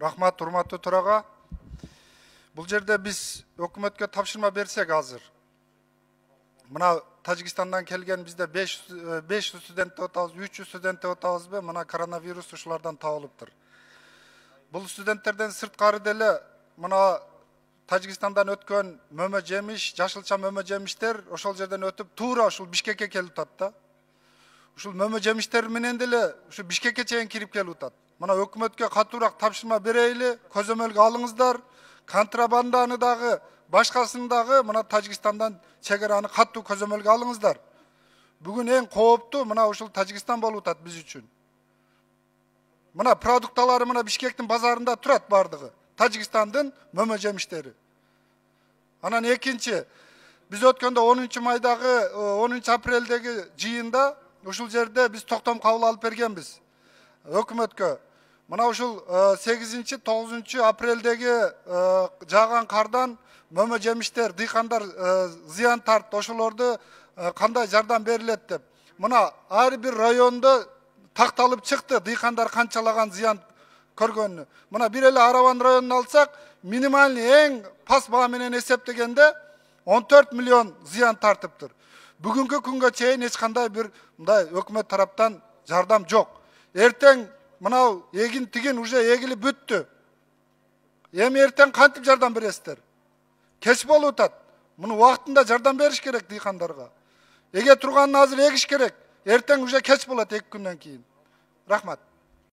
рахмат урматтуу төрага бул жерде биз өкмөткө тапшырма берсек азыр мына тажикстандан келген бизде 500 беш жүз студент деп атабыз үч жүз студент деп атабызбы мына коронавирус ушулардан табылыптыр бул студенттерден сырткары деле мына тажикстандан өткөн мөмө жемиш жашылча мөмө жемиштер ошол жерден өтүп туура ушул бишкекке келип атат да ушул мөмө жемиштер менен деле ушу бишкекке чейин кирип келип атат мына өкіметке қатырақ тапшырма берейлі көзөмөлгө алыңыздар контрабанданы дагы башкасын дагы мына тажикстандан чек араны катуу көзөмөлгө алыңыздар бүгүн эң кооптуу мына ушул тажикстан болуп атат биз үчүн мына продукталары мына бишкектин базарында турат баардыгы тажикстандын мөмө жемиштери анан экинчи биз өткөндө онунчу майдагы онунчу апрелдеги жыйында ушул жерде биз токтом кабыл алып бергенбиз өкмөткө мына ушул 8-9 э, апрелдеги э, жааган кардан мөмө жемиштер дыйкандар э, зыян тартты ошолорду кандай жардам берилет деп мына ар бир райондо такталып чыкты дыйкандар канчалаган зыян көргөнү мына бир эле араван районун алсак минимальный эң пас баа менен эсептегенде 14 миллион зыян тартыптыр бүгүнкү күнгө чейин эч кандай бир мындай өкмөт тараптан жардам жок эртең мынау егін тіген уже егіліп бүтті эми ертең кантип жардам бересиздер кеч болуп атат муну убактында жардам бериш керек дыйкандарга Еге турганын азыр эгиш керек эртең уже кеч болот эки күндөн кейін. рахмат